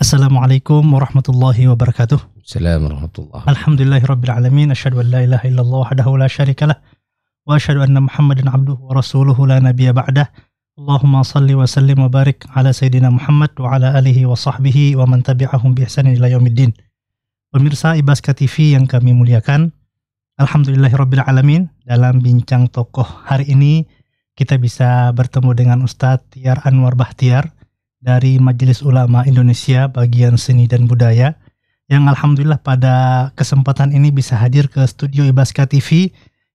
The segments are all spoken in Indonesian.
Assalamualaikum warahmatullahi wabarakatuh. Assalamualaikum warahmatullahi wabarakatuh. Alhamdulillahi rabbil alamin. Asyhadu an la ilaha illallah wahdahu la lah. Wa asyhadu anna Muhammadan abduhu wa rasuluhu la nabiyya ba'dah. Allahumma salli wa sallim wa barik ala sayyidina Muhammad wa ala alihi wa sahbihi wa man tabi'ahum bi ihsanin ila yaumiddin. Pemirsa Ibaska TV yang kami muliakan, rabbil alamin. Dalam bincang tokoh hari ini kita bisa bertemu dengan Ustadz Tiar Anwar Bahtiar dari Majelis Ulama Indonesia bagian seni dan budaya yang alhamdulillah pada kesempatan ini bisa hadir ke studio Ibaska TV.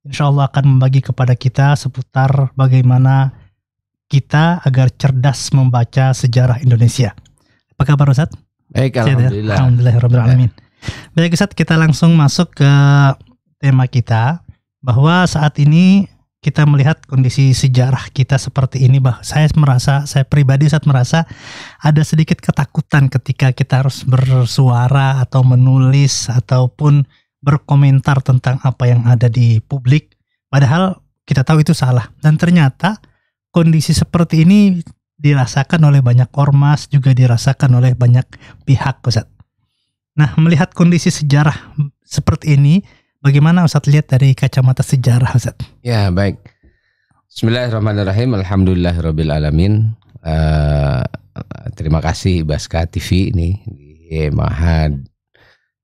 Insya Allah akan membagi kepada kita seputar bagaimana kita agar cerdas membaca sejarah Indonesia. Apa kabar Ustaz? Baik, ya? alhamdulillah. Alhamdulillah rabbil alamin. Baik Ustaz, kita langsung masuk ke tema kita bahwa saat ini kita melihat kondisi sejarah kita seperti ini, bah, saya merasa, saya pribadi saat merasa ada sedikit ketakutan ketika kita harus bersuara atau menulis ataupun berkomentar tentang apa yang ada di publik. Padahal kita tahu itu salah. Dan ternyata kondisi seperti ini dirasakan oleh banyak ormas, juga dirasakan oleh banyak pihak, Ustaz. Nah, melihat kondisi sejarah seperti ini, Bagaimana Ustadz lihat dari kacamata sejarah Ustadz? Ya baik. Bismillahirrahmanirrahim. Alhamdulillahirrahmanirrahim. Uh, eh, terima kasih Baska TV ini di Mahad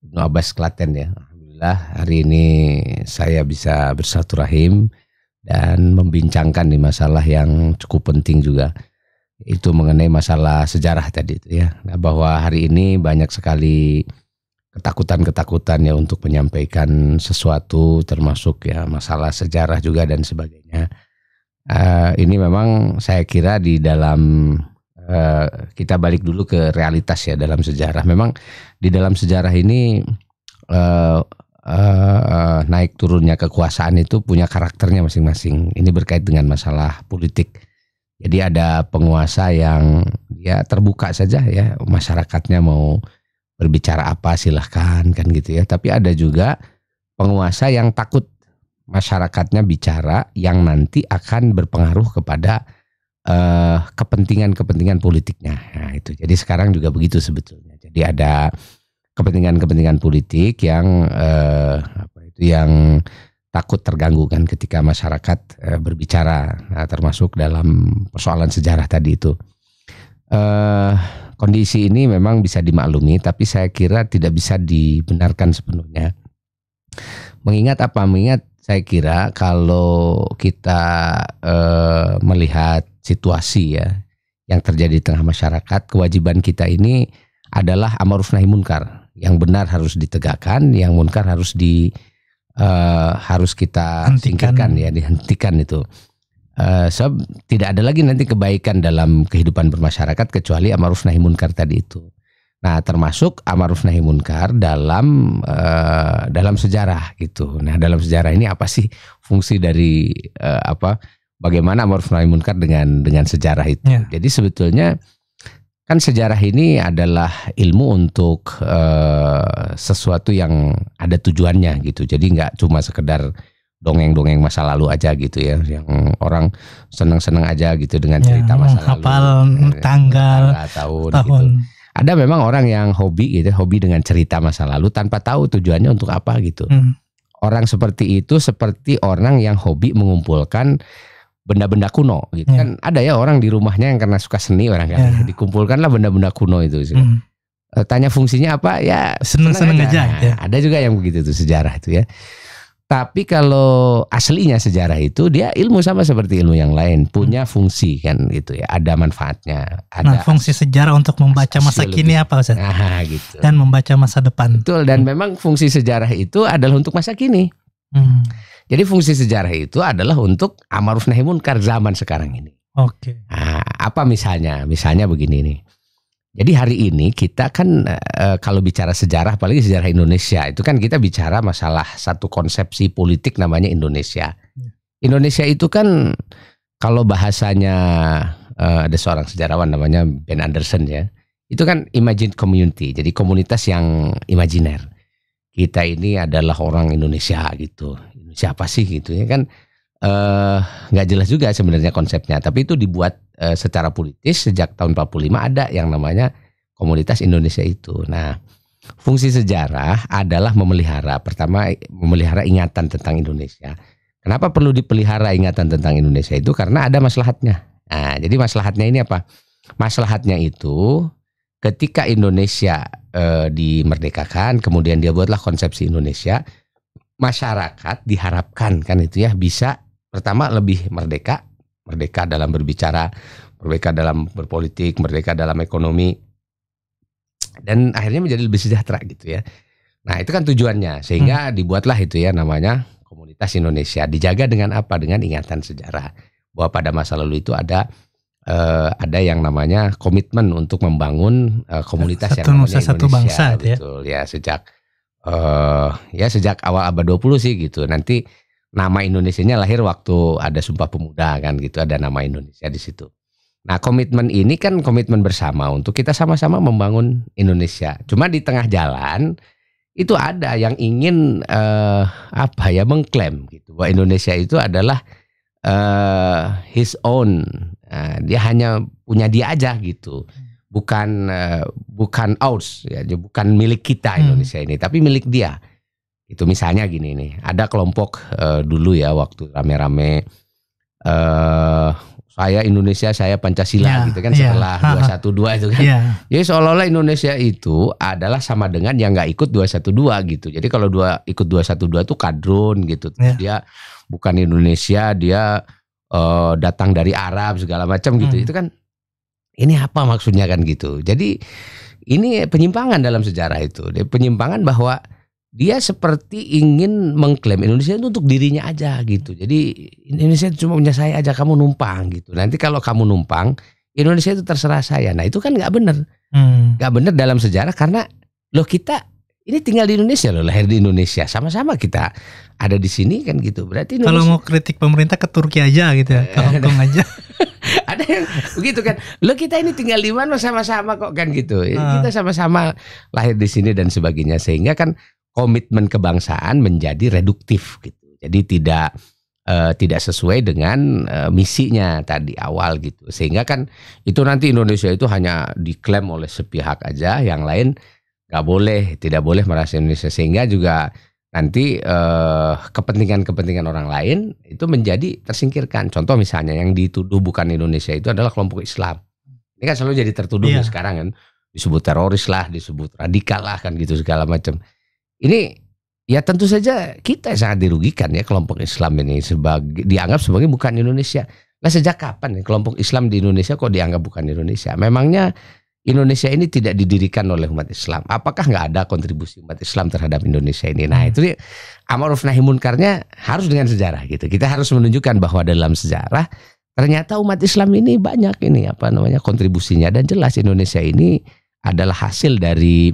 Ibn Abbas Klaten ya. Alhamdulillah hari ini saya bisa bersatu rahim dan membincangkan di masalah yang cukup penting juga itu mengenai masalah sejarah tadi ya. Nah, bahwa hari ini banyak sekali ketakutan ketakutannya untuk menyampaikan sesuatu termasuk ya masalah sejarah juga dan sebagainya. Uh, ini memang saya kira di dalam uh, kita balik dulu ke realitas ya dalam sejarah. Memang di dalam sejarah ini uh, naik turunnya kekuasaan itu punya karakternya masing-masing. Ini berkait dengan masalah politik. Jadi ada penguasa yang ya terbuka saja ya masyarakatnya mau berbicara apa silahkan kan gitu ya. Tapi ada juga penguasa yang takut masyarakatnya bicara yang nanti akan berpengaruh kepada eh, kepentingan-kepentingan politiknya. Nah itu. Jadi sekarang juga begitu sebetulnya. Jadi ada kepentingan-kepentingan politik yang uh, apa itu yang takut terganggu kan ketika masyarakat uh, berbicara nah, termasuk dalam persoalan sejarah tadi itu. Eh Kondisi ini memang bisa dimaklumi, tapi saya kira tidak bisa dibenarkan sepenuhnya. Mengingat apa? Mengingat saya kira kalau kita eh, melihat situasi ya yang terjadi di tengah masyarakat, kewajiban kita ini adalah amaruf nahi munkar. Yang benar harus ditegakkan, yang munkar harus di eh, harus kita Hentikan. ya, dihentikan itu. Eh, sebab tidak ada lagi nanti kebaikan dalam kehidupan bermasyarakat kecuali amaruf nahi munkar tadi itu. Nah, termasuk amaruf nahi munkar dalam uh, dalam sejarah gitu. Nah, dalam sejarah ini apa sih fungsi dari uh, apa bagaimana amaruf nahi munkar dengan dengan sejarah itu. Ya. Jadi sebetulnya kan sejarah ini adalah ilmu untuk uh, sesuatu yang ada tujuannya gitu. Jadi nggak cuma sekedar dongeng-dongeng masa lalu aja gitu ya yang orang seneng-seneng aja gitu dengan ya, cerita ya, masa lalu hafal eh, tanggal, tahun, gitu. tahun. Gitu. ada memang orang yang hobi gitu hobi dengan cerita masa lalu tanpa tahu tujuannya untuk apa gitu hmm. orang seperti itu seperti orang yang hobi mengumpulkan benda-benda kuno gitu ya. kan ada ya orang di rumahnya yang karena suka seni orang kan ya. dikumpulkanlah benda-benda kuno itu gitu. hmm eh, tanya fungsinya apa ya seneng seneng aja, aja gitu ya. ada juga yang begitu tuh sejarah itu ya tapi kalau aslinya sejarah itu dia ilmu sama seperti ilmu yang lain, punya hmm. fungsi kan gitu ya, ada manfaatnya. Ada nah, fungsi sejarah untuk membaca masa kini apa Ustaz? Nah, gitu. Dan membaca masa depan. Betul dan hmm. memang fungsi sejarah itu adalah untuk masa kini. Hmm. Jadi fungsi sejarah itu adalah untuk amaruf nahi munkar zaman sekarang ini. Oke. Okay. Nah, apa misalnya? Misalnya begini nih. Jadi hari ini kita kan e, kalau bicara sejarah, apalagi sejarah Indonesia, itu kan kita bicara masalah satu konsepsi politik namanya Indonesia. Ya. Indonesia itu kan kalau bahasanya e, ada seorang sejarawan namanya Ben Anderson ya, itu kan imagined community, jadi komunitas yang imajiner. Kita ini adalah orang Indonesia gitu, Siapa sih gitu ya kan? Eh, nggak jelas juga sebenarnya konsepnya, tapi itu dibuat uh, secara politis sejak tahun 45 ada yang namanya komunitas Indonesia itu. Nah, fungsi sejarah adalah memelihara pertama memelihara ingatan tentang Indonesia. Kenapa perlu dipelihara ingatan tentang Indonesia itu? Karena ada maslahatnya. Nah, jadi maslahatnya ini apa? Maslahatnya itu ketika Indonesia eh, dimerdekakan, kemudian dia buatlah konsepsi Indonesia, masyarakat diharapkan kan itu ya bisa pertama lebih merdeka, merdeka dalam berbicara, merdeka dalam berpolitik, merdeka dalam ekonomi, dan akhirnya menjadi lebih sejahtera gitu ya. Nah itu kan tujuannya, sehingga hmm. dibuatlah itu ya namanya komunitas Indonesia. Dijaga dengan apa? Dengan ingatan sejarah bahwa pada masa lalu itu ada eh, ada yang namanya komitmen untuk membangun eh, komunitas satu yang namanya Indonesia, satu bangsa ya. betul ya, ya sejak uh, ya sejak awal abad 20 sih gitu. Nanti nama Indonesianya lahir waktu ada Sumpah Pemuda kan gitu ada nama Indonesia di situ. Nah komitmen ini kan komitmen bersama untuk kita sama-sama membangun Indonesia. Cuma di tengah jalan itu ada yang ingin eh, apa ya mengklaim gitu bahwa Indonesia itu adalah eh, his own. Nah, dia hanya punya dia aja gitu. Bukan eh, bukan ours ya, bukan milik kita hmm. Indonesia hmm. ini tapi milik dia itu misalnya gini nih, ada kelompok uh, dulu ya waktu rame-rame uh, saya Indonesia, saya Pancasila yeah, gitu kan yeah. setelah 212 itu kan. Yeah. Jadi seolah-olah Indonesia itu adalah sama dengan yang nggak ikut 212 gitu. Jadi kalau dua ikut 212 itu kadrun gitu. Terus yeah. dia bukan Indonesia, dia uh, datang dari Arab segala macam gitu. Hmm. Itu kan ini apa maksudnya kan gitu. Jadi ini penyimpangan dalam sejarah itu. Penyimpangan bahwa dia seperti ingin mengklaim Indonesia itu untuk dirinya aja gitu. Jadi Indonesia itu cuma punya saya aja, kamu numpang gitu. Nanti kalau kamu numpang, Indonesia itu terserah saya. Nah itu kan nggak benar, hmm. nggak hmm. Gak benar dalam sejarah karena loh kita ini tinggal di Indonesia loh, lahir di Indonesia, sama-sama kita ada di sini kan gitu. Berarti Indonesia, kalau mau kritik pemerintah ke Turki aja gitu ya, ke eh. Hongkong aja. ada yang begitu kan lo kita ini tinggal di mana sama-sama kok kan gitu ah. kita sama-sama lahir di sini dan sebagainya sehingga kan komitmen kebangsaan menjadi reduktif gitu. Jadi tidak uh, tidak sesuai dengan uh, misinya tadi awal gitu. Sehingga kan itu nanti Indonesia itu hanya diklaim oleh sepihak aja, yang lain nggak boleh, tidak boleh merasa Indonesia. Sehingga juga nanti eh, kepentingan-kepentingan orang lain itu menjadi tersingkirkan. Contoh misalnya yang dituduh bukan Indonesia itu adalah kelompok Islam. Ini kan selalu jadi tertuduh yeah. sekarang kan disebut teroris lah, disebut radikal lah kan gitu segala macam. Ini ya tentu saja kita yang sangat dirugikan ya kelompok Islam ini sebagai dianggap sebagai bukan Indonesia. Nah sejak kapan kelompok Islam di Indonesia kok dianggap bukan Indonesia? Memangnya Indonesia ini tidak didirikan oleh umat Islam. Apakah nggak ada kontribusi umat Islam terhadap Indonesia ini? Nah itu dia amaruf nahi munkarnya harus dengan sejarah gitu. Kita harus menunjukkan bahwa dalam sejarah ternyata umat Islam ini banyak ini apa namanya kontribusinya dan jelas Indonesia ini adalah hasil dari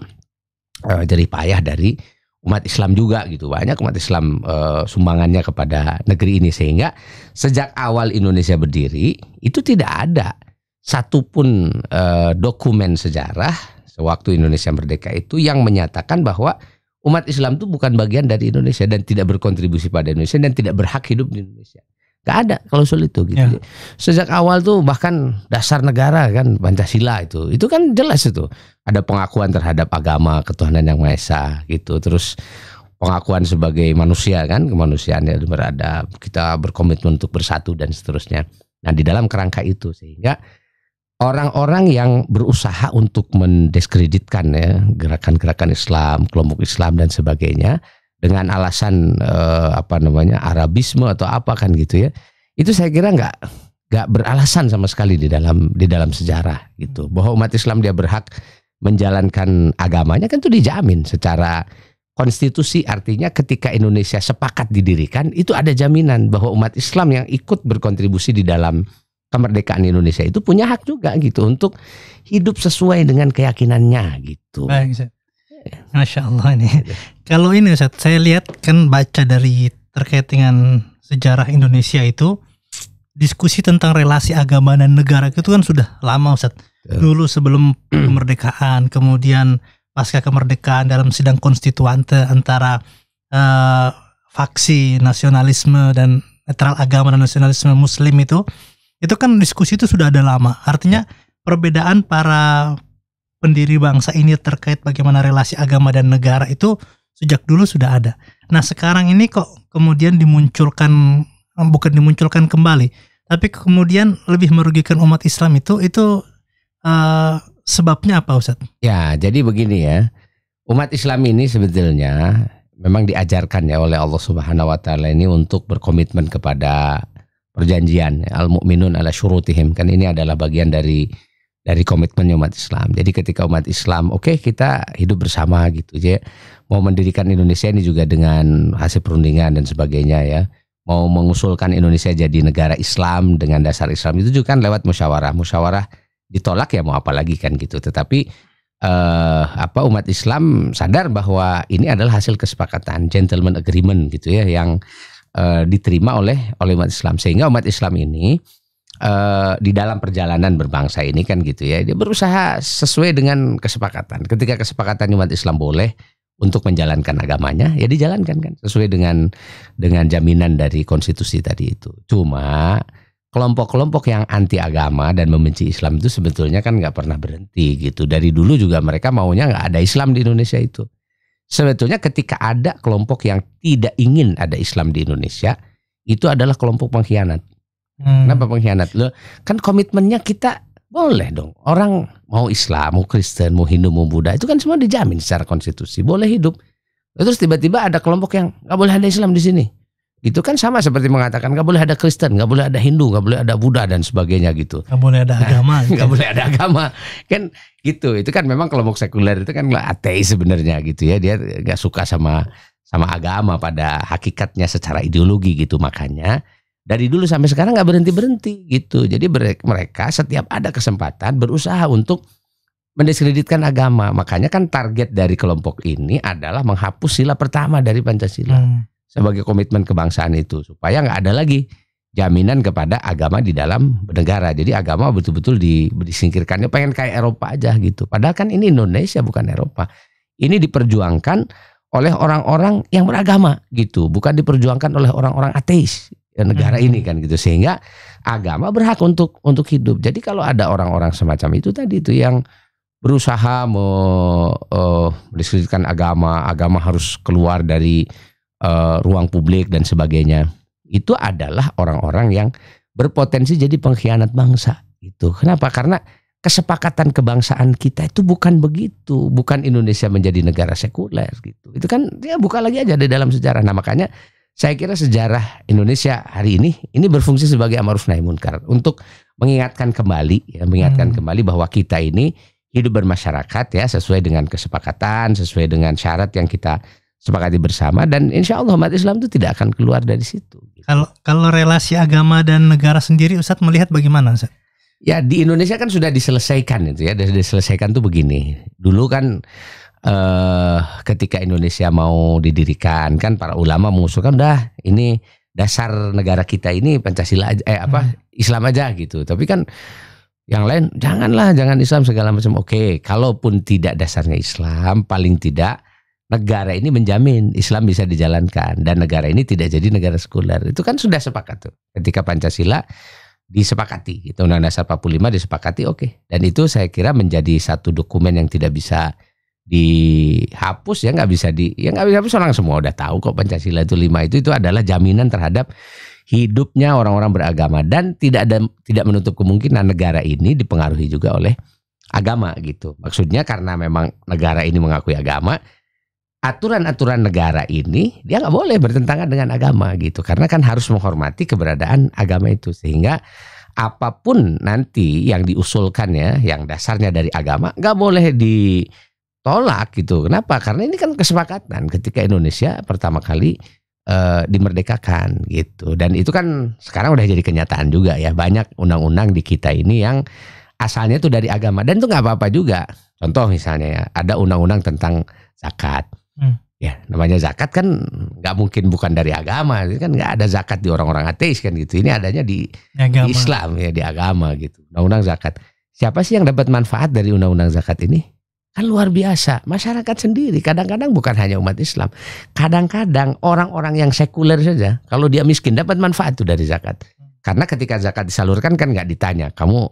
uh, eh, dari payah dari umat Islam juga gitu banyak umat Islam e, sumbangannya kepada negeri ini sehingga sejak awal Indonesia berdiri itu tidak ada satupun e, dokumen sejarah sewaktu Indonesia merdeka itu yang menyatakan bahwa umat Islam itu bukan bagian dari Indonesia dan tidak berkontribusi pada Indonesia dan tidak berhak hidup di Indonesia Gak ada kalau klausul itu gitu. Ya. Sejak awal tuh bahkan dasar negara kan Pancasila itu. Itu kan jelas itu. Ada pengakuan terhadap agama ketuhanan yang Maha Esa gitu. Terus pengakuan sebagai manusia kan, kemanusiaan yang berada Kita berkomitmen untuk bersatu dan seterusnya. Nah, di dalam kerangka itu sehingga orang-orang yang berusaha untuk mendiskreditkan ya gerakan-gerakan Islam, kelompok Islam dan sebagainya dengan alasan eh, apa namanya Arabisme atau apa kan gitu ya itu saya kira nggak nggak beralasan sama sekali di dalam di dalam sejarah gitu bahwa umat Islam dia berhak menjalankan agamanya kan itu dijamin secara konstitusi artinya ketika Indonesia sepakat didirikan itu ada jaminan bahwa umat Islam yang ikut berkontribusi di dalam kemerdekaan Indonesia itu punya hak juga gitu untuk hidup sesuai dengan keyakinannya gitu. Baik, Masya Allah ini. Iya. Kalau ini Ustaz, saya lihat kan baca dari terkait dengan sejarah Indonesia itu diskusi tentang relasi agama dan negara itu kan sudah lama Ustaz. Iya. Dulu sebelum kemerdekaan, kemudian pasca kemerdekaan dalam sidang konstituante antara uh, faksi nasionalisme dan netral agama dan nasionalisme muslim itu itu kan diskusi itu sudah ada lama. Artinya iya. perbedaan para pendiri bangsa ini terkait bagaimana relasi agama dan negara itu sejak dulu sudah ada. Nah sekarang ini kok kemudian dimunculkan bukan dimunculkan kembali, tapi kemudian lebih merugikan umat Islam itu itu uh, sebabnya apa Ustaz? Ya jadi begini ya umat Islam ini sebetulnya memang diajarkan ya oleh Allah Subhanahu Wa Taala ini untuk berkomitmen kepada perjanjian al muminun ala syurutihim kan ini adalah bagian dari dari komitmen umat Islam. Jadi ketika umat Islam, oke okay, kita hidup bersama gitu ya. Mau mendirikan Indonesia ini juga dengan hasil perundingan dan sebagainya ya. Mau mengusulkan Indonesia jadi negara Islam dengan dasar Islam itu juga kan lewat musyawarah. Musyawarah ditolak ya mau apa lagi kan gitu. Tetapi eh, apa umat Islam sadar bahwa ini adalah hasil kesepakatan gentleman agreement gitu ya yang eh, diterima oleh oleh umat Islam sehingga umat Islam ini Eh, di dalam perjalanan berbangsa ini kan gitu ya. Dia berusaha sesuai dengan kesepakatan. Ketika kesepakatan umat Islam boleh untuk menjalankan agamanya, ya dijalankan kan sesuai dengan dengan jaminan dari konstitusi tadi itu. Cuma kelompok-kelompok yang anti agama dan membenci Islam itu sebetulnya kan nggak pernah berhenti gitu. Dari dulu juga mereka maunya nggak ada Islam di Indonesia itu. Sebetulnya ketika ada kelompok yang tidak ingin ada Islam di Indonesia, itu adalah kelompok pengkhianat. Hmm. Kenapa pengkhianat lo? Kan komitmennya kita boleh dong. Orang mau Islam, mau Kristen, mau Hindu, mau Buddha itu kan semua dijamin secara konstitusi, boleh hidup. Terus tiba-tiba ada kelompok yang nggak boleh ada Islam di sini. Itu kan sama seperti mengatakan nggak boleh ada Kristen, nggak boleh ada Hindu, nggak boleh ada Buddha dan sebagainya gitu. Nggak boleh ada agama. Nggak gitu. boleh ada agama. Kan gitu. Itu kan memang kelompok sekuler itu kan nggak ateis sebenarnya gitu ya. Dia nggak suka sama sama agama pada hakikatnya secara ideologi gitu makanya dari dulu sampai sekarang nggak berhenti berhenti gitu. Jadi mereka setiap ada kesempatan berusaha untuk mendiskreditkan agama. Makanya kan target dari kelompok ini adalah menghapus sila pertama dari Pancasila hmm. sebagai komitmen kebangsaan itu supaya nggak ada lagi jaminan kepada agama di dalam negara. Jadi agama betul-betul di, disingkirkannya pengen kayak Eropa aja gitu. Padahal kan ini Indonesia bukan Eropa. Ini diperjuangkan oleh orang-orang yang beragama gitu, bukan diperjuangkan oleh orang-orang ateis Ya, negara hmm. ini kan gitu sehingga agama berhak untuk untuk hidup. Jadi kalau ada orang-orang semacam itu tadi itu yang berusaha me, uh, agama, agama harus keluar dari uh, ruang publik dan sebagainya. Itu adalah orang-orang yang berpotensi jadi pengkhianat bangsa. Itu kenapa? Karena kesepakatan kebangsaan kita itu bukan begitu, bukan Indonesia menjadi negara sekuler gitu. Itu kan ya buka lagi aja di dalam sejarah. Nah makanya saya kira sejarah Indonesia hari ini ini berfungsi sebagai amaruf nahi munkar untuk mengingatkan kembali ya mengingatkan hmm. kembali bahwa kita ini hidup bermasyarakat ya sesuai dengan kesepakatan sesuai dengan syarat yang kita sepakati bersama dan insya Allah umat Islam itu tidak akan keluar dari situ. Kalau kalau relasi agama dan negara sendiri Ustadz melihat bagaimana Ustadz? Ya di Indonesia kan sudah diselesaikan itu ya sudah diselesaikan tuh begini dulu kan eh, ketika Indonesia mau didirikan kan para ulama mengusulkan dah ini dasar negara kita ini Pancasila aja, eh apa hmm. Islam aja gitu. Tapi kan yang lain janganlah jangan Islam segala macam. Oke, kalaupun tidak dasarnya Islam, paling tidak negara ini menjamin Islam bisa dijalankan dan negara ini tidak jadi negara sekuler. Itu kan sudah sepakat tuh. Ketika Pancasila disepakati, itu Undang-Undang Dasar 45 disepakati, oke. Okay. Dan itu saya kira menjadi satu dokumen yang tidak bisa dihapus ya nggak bisa di ya nggak bisa orang semua udah tahu kok Pancasila itu lima itu itu adalah jaminan terhadap hidupnya orang-orang beragama dan tidak ada tidak menutup kemungkinan negara ini dipengaruhi juga oleh agama gitu maksudnya karena memang negara ini mengakui agama aturan-aturan negara ini dia nggak boleh bertentangan dengan agama gitu karena kan harus menghormati keberadaan agama itu sehingga apapun nanti yang diusulkan ya yang dasarnya dari agama nggak boleh di tolak gitu. Kenapa? Karena ini kan kesepakatan ketika Indonesia pertama kali e, dimerdekakan gitu. Dan itu kan sekarang udah jadi kenyataan juga ya. Banyak undang-undang di kita ini yang asalnya tuh dari agama dan tuh nggak apa-apa juga. Contoh misalnya ya, ada undang-undang tentang zakat. Hmm. Ya, namanya zakat kan nggak mungkin bukan dari agama. Kan nggak ada zakat di orang-orang ateis kan gitu. Ini adanya di, di Islam ya, di agama gitu. Undang-undang zakat. Siapa sih yang dapat manfaat dari undang-undang zakat ini? Kan luar biasa. Masyarakat sendiri kadang-kadang bukan hanya umat Islam. Kadang-kadang orang-orang yang sekuler saja kalau dia miskin dapat manfaat tuh dari zakat. Karena ketika zakat disalurkan kan nggak ditanya, kamu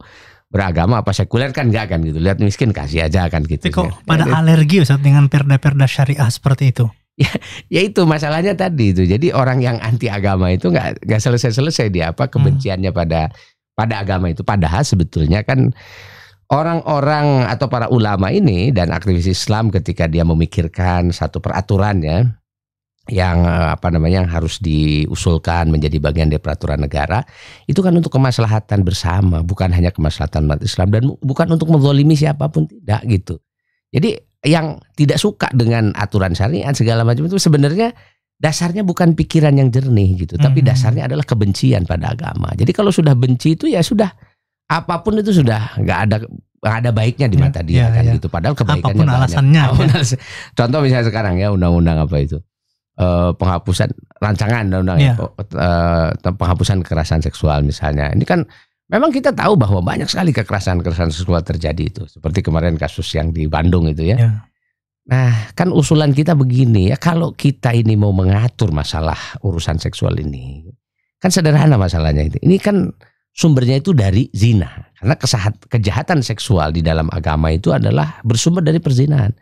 beragama apa sekuler kan nggak kan gitu. Lihat miskin kasih aja kan gitu. kok ya. pada ya, alergi Ustaz dengan perda-perda syariah seperti itu? Ya, ya itu masalahnya tadi itu. Jadi orang yang anti agama itu nggak nggak selesai-selesai dia apa hmm. kebenciannya hmm. pada pada agama itu padahal sebetulnya kan orang-orang atau para ulama ini dan aktivis Islam ketika dia memikirkan satu peraturan ya yang eh, apa namanya yang harus diusulkan menjadi bagian dari peraturan negara itu kan untuk kemaslahatan bersama bukan hanya kemaslahatan umat Islam dan bukan untuk menzolimi siapapun tidak gitu jadi yang tidak suka dengan aturan syariat segala macam itu sebenarnya dasarnya bukan pikiran yang jernih gitu tapi mhm. dasarnya adalah kebencian pada agama jadi kalau sudah benci itu ya sudah apapun itu sudah nggak ada nggak ada baiknya di ya, mata dia ya, kan ya. gitu padahal kebaikannya apapun alasannya apapun Ya. contoh misalnya sekarang ya undang-undang apa itu e, penghapusan rancangan undang-undang ya. e, penghapusan kekerasan seksual misalnya ini kan memang kita tahu bahwa banyak sekali kekerasan-kekerasan seksual terjadi itu seperti kemarin kasus yang di Bandung itu ya. ya. Nah, kan usulan kita begini ya, kalau kita ini mau mengatur masalah urusan seksual ini, kan sederhana masalahnya itu. Ini kan sumbernya itu dari zina. Karena kesahat, kejahatan seksual di dalam agama itu adalah bersumber dari perzinahan.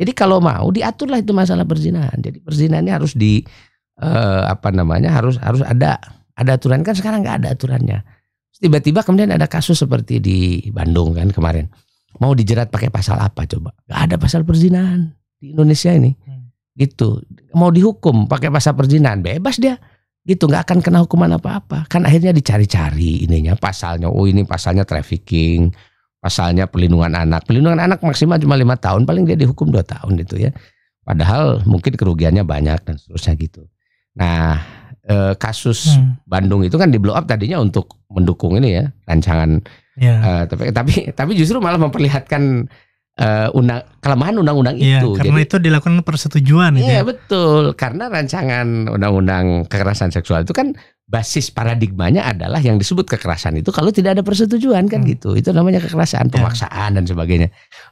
Jadi kalau mau diaturlah itu masalah perzinahan. Jadi perzinahannya harus di eh, apa namanya harus harus ada ada aturan kan sekarang nggak ada aturannya. Tiba-tiba kemudian ada kasus seperti di Bandung kan kemarin mau dijerat pakai pasal apa coba? Gak ada pasal perzinahan di Indonesia ini. Hmm. Gitu. Mau dihukum pakai pasal perzinahan bebas dia gitu nggak akan kena hukuman apa-apa kan akhirnya dicari-cari ininya pasalnya oh ini pasalnya trafficking pasalnya perlindungan anak perlindungan anak maksimal cuma lima tahun paling dia dihukum dua tahun itu ya padahal mungkin kerugiannya banyak dan seterusnya gitu nah eh, kasus hmm. Bandung itu kan di blow up tadinya untuk mendukung ini ya rancangan yeah. eh, tapi tapi tapi justru malah memperlihatkan uh, undang kelemahan undang-undang ya, itu. Karena Jadi, itu dilakukan persetujuan. Iya ya. betul. Karena rancangan undang-undang kekerasan seksual itu kan basis paradigmanya adalah yang disebut kekerasan itu kalau tidak ada persetujuan kan hmm. gitu. Itu namanya kekerasan, ya. pemaksaan ya. dan sebagainya.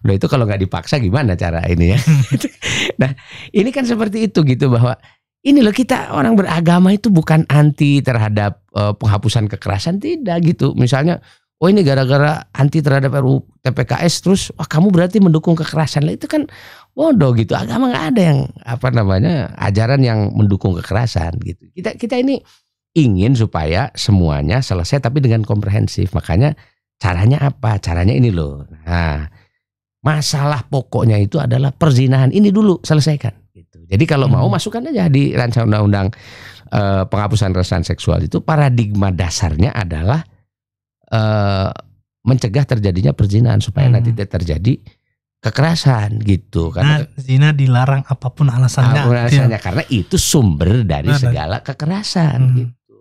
Udah itu kalau nggak dipaksa gimana cara ini ya? Hmm. nah ini kan seperti itu gitu bahwa ini loh kita orang beragama itu bukan anti terhadap uh, penghapusan kekerasan tidak gitu. Misalnya oh ini gara-gara anti terhadap RUU TPKS terus wah kamu berarti mendukung kekerasan lah itu kan bodoh gitu agama nggak ada yang apa namanya ajaran yang mendukung kekerasan gitu kita kita ini ingin supaya semuanya selesai tapi dengan komprehensif makanya caranya apa caranya ini loh nah masalah pokoknya itu adalah perzinahan ini dulu selesaikan gitu jadi kalau hmm. mau masukkan aja di rancangan undang-undang eh, penghapusan kekerasan seksual itu paradigma dasarnya adalah uh, mencegah terjadinya perzinahan supaya hmm. nanti tidak terjadi kekerasan gitu nah, karena zina dilarang apapun alasannya apapun iya. alasannya karena itu sumber dari nah, segala kekerasan hmm. gitu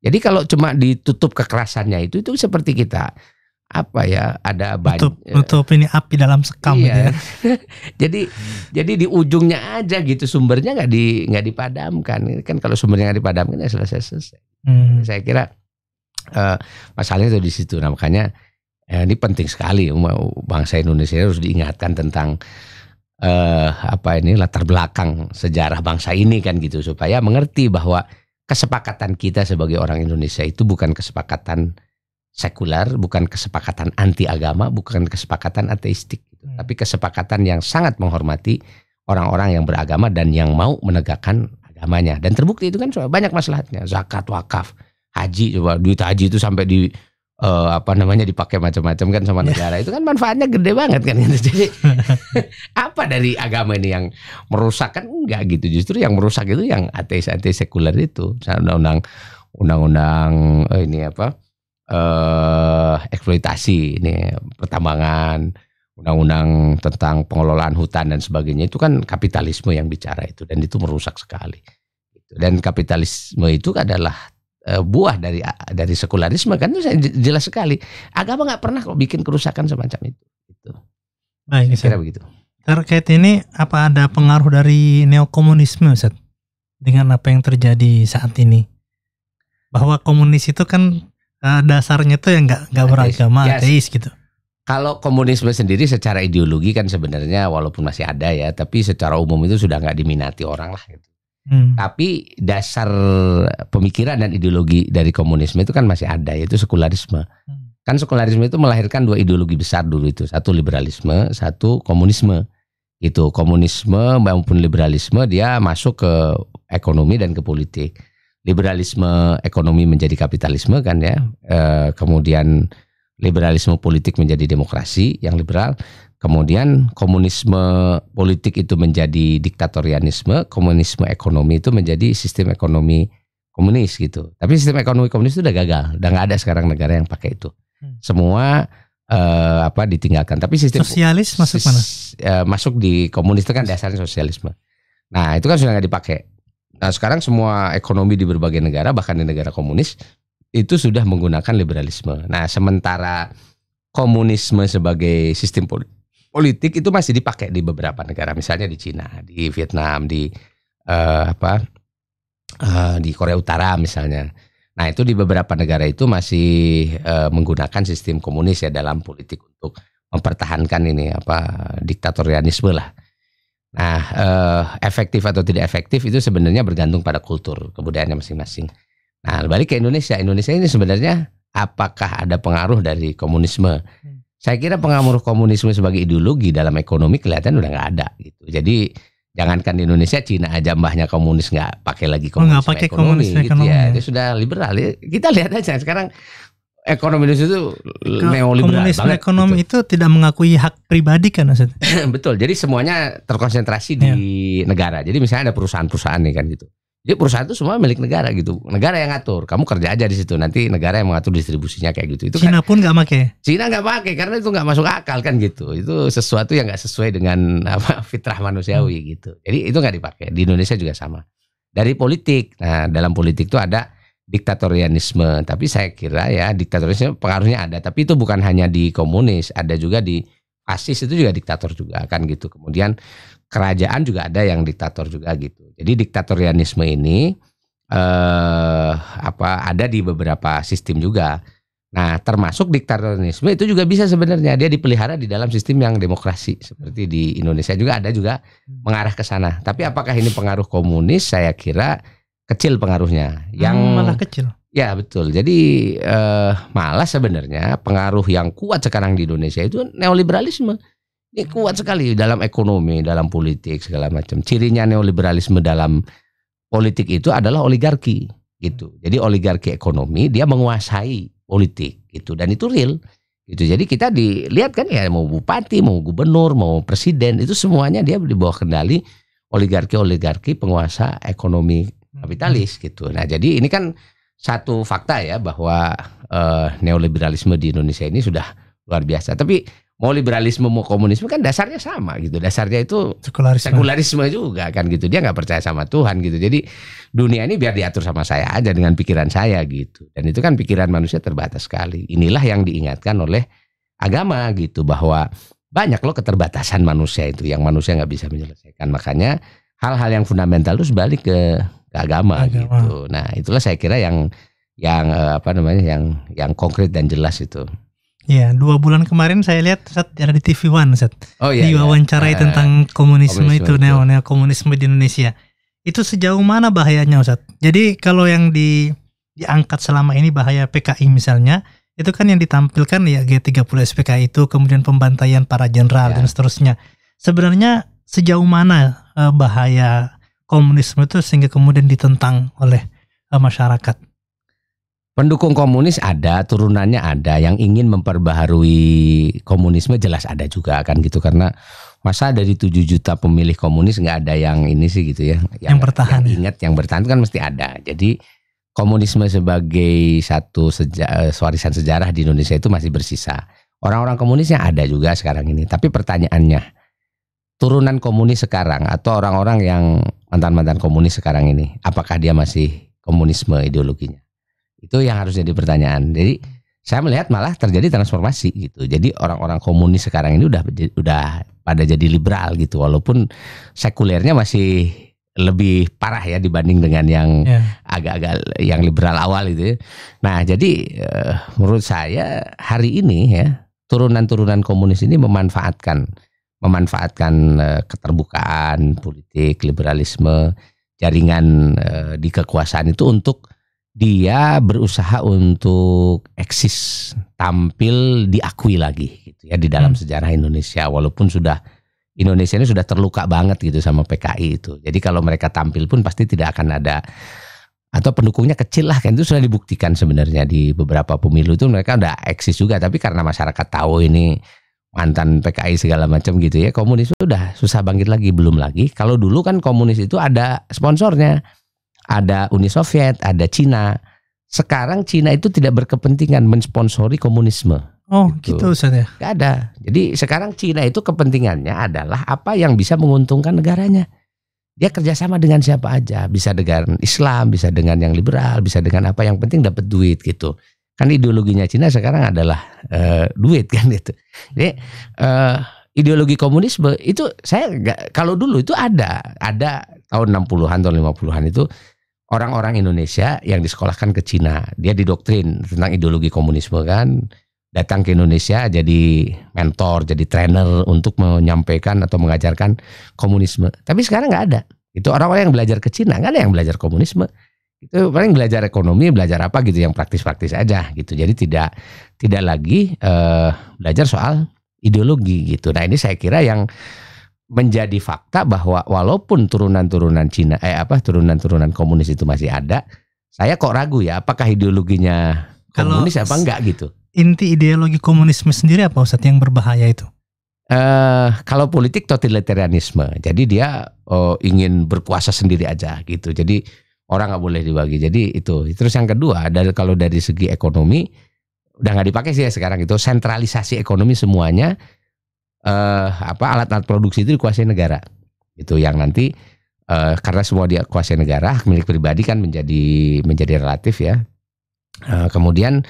jadi kalau cuma ditutup kekerasannya itu itu seperti kita apa ya ada banyak tutup eh, ini api dalam sekam iya. gitu ya. jadi jadi di ujungnya aja gitu sumbernya nggak di nggak dipadamkan kan kalau sumbernya nggak dipadamkan ya selesai selesai hmm. saya kira uh, masalahnya itu di situ. Nah makanya eh, ini penting sekali bangsa Indonesia harus diingatkan tentang eh, apa ini latar belakang sejarah bangsa ini kan gitu supaya mengerti bahwa kesepakatan kita sebagai orang Indonesia itu bukan kesepakatan sekular, bukan kesepakatan anti agama, bukan kesepakatan ateistik, gitu. hmm. tapi kesepakatan yang sangat menghormati orang-orang yang beragama dan yang mau menegakkan agamanya. Dan terbukti itu kan banyak masalahnya, zakat, wakaf, haji coba duit haji itu sampai di uh, apa namanya dipakai macam-macam kan sama negara itu kan manfaatnya gede banget kan gitu jadi apa dari agama ini yang merusak kan enggak gitu justru yang merusak itu yang ateis ateis sekuler itu undang-undang undang-undang oh ini apa eh eksploitasi ini pertambangan undang-undang tentang pengelolaan hutan dan sebagainya itu kan kapitalisme yang bicara itu dan itu merusak sekali dan kapitalisme itu adalah Eh, buah dari dari sekularisme kan itu saya jelas sekali agama nggak pernah kok bikin kerusakan semacam itu itu baik saya kira begitu terkait ini apa ada pengaruh dari neokomunisme Ustaz dengan apa yang terjadi saat ini bahwa komunis itu kan eh, dasarnya itu yang nggak nggak beragama yes. Iya ateis gitu kalau komunisme sendiri secara ideologi kan sebenarnya walaupun masih ada ya tapi secara umum itu sudah nggak diminati orang lah gitu Hmm. Tapi dasar pemikiran dan ideologi dari komunisme itu kan masih ada yaitu sekularisme. Hmm. Kan sekularisme itu melahirkan dua ideologi besar dulu itu, satu liberalisme, satu komunisme. Itu komunisme maupun liberalisme dia masuk ke ekonomi dan ke politik. Liberalisme ekonomi menjadi kapitalisme kan ya. E, kemudian liberalisme politik menjadi demokrasi yang liberal, Kemudian komunisme politik itu menjadi diktatorianisme, komunisme ekonomi itu menjadi sistem ekonomi komunis gitu. Tapi sistem ekonomi komunis itu udah gagal, udah nggak ada sekarang negara yang pakai itu. Hmm. Semua eh, apa ditinggalkan. Tapi sistem sosialis masuk mana? Eh, masuk di komunis itu kan dasarnya sosialisme. Nah itu kan sudah nggak dipakai. Nah sekarang semua ekonomi di berbagai negara, bahkan di negara komunis itu sudah menggunakan liberalisme. Nah sementara komunisme sebagai sistem politik politik itu masih dipakai di beberapa negara, misalnya di Cina, di Vietnam, di uh, apa uh, di Korea Utara misalnya. Nah itu di beberapa negara itu masih uh, menggunakan sistem komunis ya dalam politik untuk mempertahankan ini apa diktatorianisme lah. Nah uh, efektif atau tidak efektif itu sebenarnya bergantung pada kultur kebudayaannya masing-masing. Nah balik ke Indonesia, Indonesia ini sebenarnya apakah ada pengaruh dari komunisme? Hmm. Saya kira pengaruh komunisme sebagai ideologi dalam ekonomi kelihatan udah nggak ada gitu. Jadi jangankan di Indonesia Cina aja mbahnya komunis nggak pakai lagi komunis oh, gak pakai ekonomi, komunis gitu ya. ekonomi. ya. Dia sudah liberal. Ya, kita lihat aja sekarang ekonomi Indonesia itu neoliberal Komunisme banget. ekonomi gitu. itu tidak mengakui hak pribadi kan Betul. Jadi semuanya terkonsentrasi ya. di iya. negara. Jadi misalnya ada perusahaan-perusahaan nih kan gitu. Jadi perusahaan itu semua milik negara gitu. Negara yang ngatur. Kamu kerja aja di situ. Nanti negara yang mengatur distribusinya kayak gitu. Itu Cina kan, pun nggak pakai. Cina nggak pakai karena itu nggak masuk akal kan gitu. Itu sesuatu yang nggak sesuai dengan apa fitrah manusiawi hmm. gitu. Jadi itu nggak dipakai. Di Indonesia juga sama. Dari politik. Nah, dalam politik itu ada diktatorianisme. Tapi saya kira ya diktatorianisme pengaruhnya ada. Tapi itu bukan hanya di komunis, ada juga di asis itu juga diktator juga kan gitu. Kemudian kerajaan juga ada yang diktator juga gitu. Jadi diktatorianisme ini eh apa ada di beberapa sistem juga. Nah, termasuk diktatorianisme itu juga bisa sebenarnya dia dipelihara di dalam sistem yang demokrasi seperti di Indonesia juga ada juga mengarah ke sana. Tapi apakah ini pengaruh komunis? Saya kira kecil pengaruhnya. Yang hmm, malah kecil. Ya betul. Jadi eh, malah sebenarnya pengaruh yang kuat sekarang di Indonesia itu neoliberalisme. Ini kuat sekali dalam ekonomi, dalam politik segala macam. Cirinya neoliberalisme dalam politik itu adalah oligarki gitu. Jadi oligarki ekonomi dia menguasai politik gitu dan itu real gitu. Jadi kita dilihat kan ya mau bupati, mau gubernur, mau presiden itu semuanya dia di bawah kendali oligarki-oligarki penguasa ekonomi hmm. kapitalis gitu. Nah, jadi ini kan satu fakta ya bahwa eh, neoliberalisme di Indonesia ini sudah luar biasa. Tapi mau liberalisme mau komunisme kan dasarnya sama gitu dasarnya itu sekularisme, sekularisme juga kan gitu dia nggak percaya sama Tuhan gitu jadi dunia ini biar diatur sama saya aja dengan pikiran saya gitu dan itu kan pikiran manusia terbatas sekali inilah yang diingatkan oleh agama gitu bahwa banyak loh keterbatasan manusia itu yang manusia nggak bisa menyelesaikan makanya hal-hal yang fundamental itu balik ke, ke agama, agama gitu nah itulah saya kira yang yang eh, apa namanya yang yang konkret dan jelas itu Ya, dua bulan kemarin saya lihat set ada di TV One set Oh iya. iya. Diwawancarai iya. tentang komunisme, komunisme itu, itu. neo neo komunisme di Indonesia. Itu sejauh mana bahayanya Ustaz? Jadi kalau yang di diangkat selama ini bahaya PKI misalnya, itu kan yang ditampilkan ya G30 SPKI itu kemudian pembantaian para jenderal ya. dan seterusnya. Sebenarnya sejauh mana uh, bahaya komunisme itu sehingga kemudian ditentang oleh uh, masyarakat? Pendukung komunis ada, turunannya ada, yang ingin memperbaharui komunisme jelas ada juga kan gitu karena masa dari 7 juta pemilih komunis nggak ada yang ini sih gitu ya. Yang, yang bertahan. Yang ingat, yang bertahan kan mesti ada. Jadi komunisme sebagai satu seja, eh, warisan sejarah di Indonesia itu masih bersisa. Orang-orang komunisnya ada juga sekarang ini. Tapi pertanyaannya, turunan komunis sekarang atau orang-orang yang mantan-mantan komunis sekarang ini, apakah dia masih komunisme ideologinya? Itu yang harus jadi pertanyaan. Jadi saya melihat malah terjadi transformasi gitu. Jadi orang-orang komunis sekarang ini udah udah pada jadi liberal gitu walaupun sekulernya masih lebih parah ya dibanding dengan yang ya. agak-agak yeah. yang liberal awal itu. Ya. Nah, jadi eh, menurut saya hari ini ya turunan-turunan komunis ini memanfaatkan memanfaatkan eh, keterbukaan politik, liberalisme, jaringan eh, di kekuasaan itu untuk dia berusaha untuk eksis, tampil diakui lagi gitu ya di dalam hmm. sejarah Indonesia walaupun sudah Indonesia ini sudah terluka banget gitu sama PKI itu. Jadi kalau mereka tampil pun pasti tidak akan ada atau pendukungnya kecil lah kan itu sudah dibuktikan sebenarnya di beberapa pemilu itu mereka udah eksis juga tapi karena masyarakat tahu ini mantan PKI segala macam gitu ya komunis itu udah susah bangkit lagi belum lagi kalau dulu kan komunis itu ada sponsornya ada Uni Soviet, ada Cina. Sekarang Cina itu tidak berkepentingan mensponsori komunisme. Oh, gitu, gitu ya. Gak ada. Jadi sekarang Cina itu kepentingannya adalah apa yang bisa menguntungkan negaranya. Dia kerjasama dengan siapa aja, bisa dengan Islam, bisa dengan yang liberal, bisa dengan apa yang penting dapat duit gitu. Kan ideologinya Cina sekarang adalah uh, duit kan itu. Jadi uh, ideologi komunisme itu saya gak, kalau dulu itu ada, ada tahun 60-an tahun 50-an itu orang-orang Indonesia yang disekolahkan ke Cina. Dia didoktrin tentang ideologi komunisme kan. Datang ke Indonesia jadi mentor, jadi trainer untuk menyampaikan atau mengajarkan komunisme. Tapi sekarang nggak ada. Itu orang-orang yang belajar ke Cina, nggak ada yang belajar komunisme. Itu paling belajar ekonomi, belajar apa gitu yang praktis-praktis aja gitu. Jadi tidak tidak lagi uh, belajar soal ideologi gitu. Nah ini saya kira yang menjadi fakta bahwa walaupun turunan-turunan Cina eh apa turunan-turunan komunis itu masih ada, saya kok ragu ya apakah ideologinya Kalau komunis apa enggak gitu. Inti ideologi komunisme sendiri apa Ustaz yang berbahaya itu? Uh, kalau politik totalitarianisme, jadi dia uh, ingin berkuasa sendiri aja gitu. Jadi orang nggak boleh dibagi. Jadi itu. Terus yang kedua, dari kalau dari segi ekonomi udah nggak dipakai sih ya sekarang itu sentralisasi ekonomi semuanya eh, apa alat-alat produksi itu dikuasai negara. Itu yang nanti eh, karena semua dia kuasai negara, milik pribadi kan menjadi menjadi relatif ya. Eh, kemudian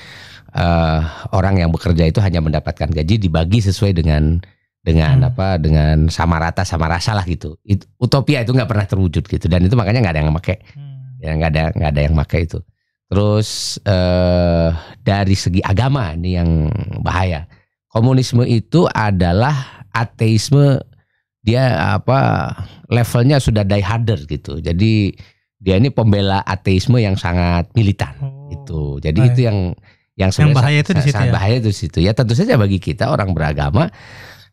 eh, orang yang bekerja itu hanya mendapatkan gaji dibagi sesuai dengan dengan hmm. apa dengan sama rata sama rasa lah gitu It, utopia itu nggak pernah terwujud gitu dan itu makanya nggak ada yang pakai hmm. ya nggak ada nggak ada yang pakai itu terus eh, dari segi agama ini yang bahaya komunisme itu adalah ateisme dia apa levelnya sudah die harder gitu. Jadi dia ini pembela ateisme yang sangat militan oh, itu. Jadi baik. itu yang yang, yang bahaya itu di situ. Ya? Bahaya itu di situ. Ya tentu saja bagi kita orang beragama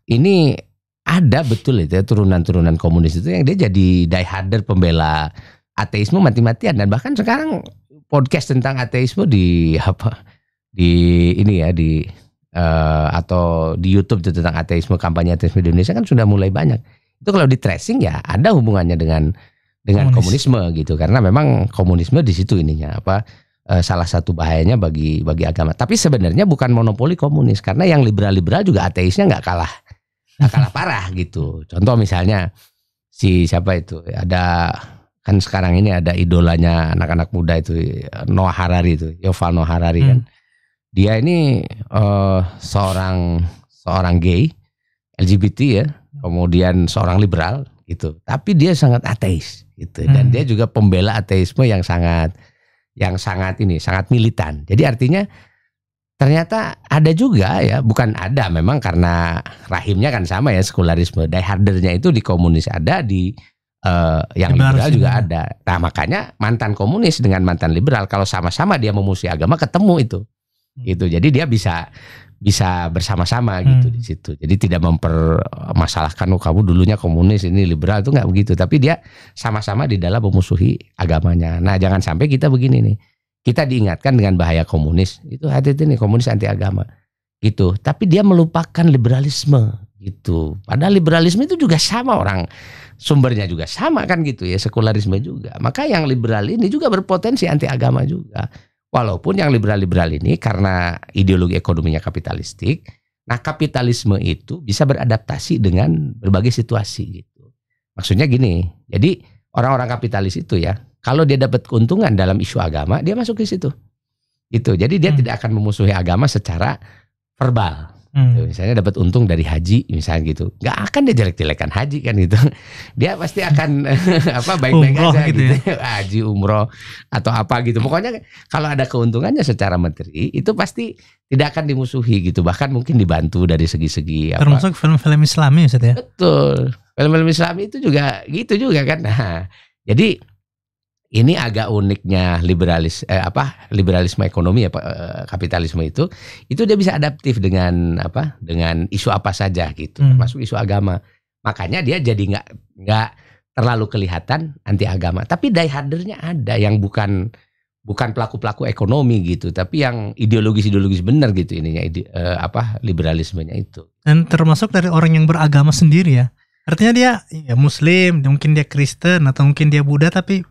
ini ada betul itu ya turunan-turunan komunis itu yang dia jadi die harder pembela ateisme mati-matian dan bahkan sekarang podcast tentang ateisme di apa di ini ya di uh, atau di YouTube tentang ateisme kampanye ateisme di Indonesia kan sudah mulai banyak. Itu kalau di tracing ya ada hubungannya dengan dengan Komunis. komunisme gitu karena memang komunisme di situ ininya apa uh, salah satu bahayanya bagi bagi agama. Tapi sebenarnya bukan monopoli komunis karena yang liberal-liberal juga ateisnya nggak kalah nggak kalah parah gitu. Contoh misalnya si siapa itu ada kan sekarang ini ada idolanya anak-anak muda itu Noah Harari itu Yoval Noah Harari kan. hmm. kan dia ini uh, seorang seorang gay LGBT ya kemudian seorang liberal gitu tapi dia sangat ateis gitu dan hmm. dia juga pembela ateisme yang sangat yang sangat ini sangat militan jadi artinya ternyata ada juga ya bukan ada memang karena rahimnya kan sama ya sekularisme hardernya itu di komunis ada di uh, yang liberal, liberal juga ada nah makanya mantan komunis dengan mantan liberal kalau sama-sama dia memusuhi agama ketemu itu Hmm. gitu. Jadi dia bisa bisa bersama-sama hmm. gitu di situ. Jadi tidak mempermasalahkan oh kamu dulunya komunis ini liberal itu nggak begitu, tapi dia sama-sama di dalam memusuhi agamanya. Nah, jangan sampai kita begini nih. Kita diingatkan dengan bahaya komunis. Itu hati-hati nih komunis anti agama. Gitu. Tapi dia melupakan liberalisme gitu. Padahal liberalisme itu juga sama orang sumbernya juga sama kan gitu ya, sekularisme juga. Maka yang liberal ini juga berpotensi anti agama juga Walaupun yang liberal-liberal ini karena ideologi ekonominya kapitalistik, nah kapitalisme itu bisa beradaptasi dengan berbagai situasi gitu. Maksudnya gini, jadi orang-orang kapitalis itu ya, kalau dia dapat keuntungan dalam isu agama, dia masuk ke situ. Itu. Jadi dia hmm. tidak akan memusuhi agama secara verbal. Hmm. Ya, misalnya dapat untung dari haji misalnya gitu. nggak akan dia jelek-jelekan haji kan gitu. Dia pasti akan apa baik-baik umroh aja gitu. Ya. gitu. Ya. haji umroh atau apa gitu. Pokoknya kalau ada keuntungannya secara materi itu pasti tidak akan dimusuhi gitu. Bahkan mungkin dibantu dari segi-segi Termasuk film-film Islami ya, Ustaz Betul. Film-film Islami itu juga gitu juga kan. Nah, jadi ini agak uniknya liberalis eh, apa liberalisme ekonomi ya eh, kapitalisme itu itu dia bisa adaptif dengan apa dengan isu apa saja gitu hmm. termasuk isu agama makanya dia jadi nggak nggak terlalu kelihatan anti agama tapi diehardernya ada yang bukan bukan pelaku pelaku ekonomi gitu tapi yang ideologis ideologis benar gitu ininya ide, eh, apa liberalismenya itu dan termasuk dari orang yang beragama sendiri ya artinya dia ya muslim mungkin dia Kristen atau mungkin dia Buddha tapi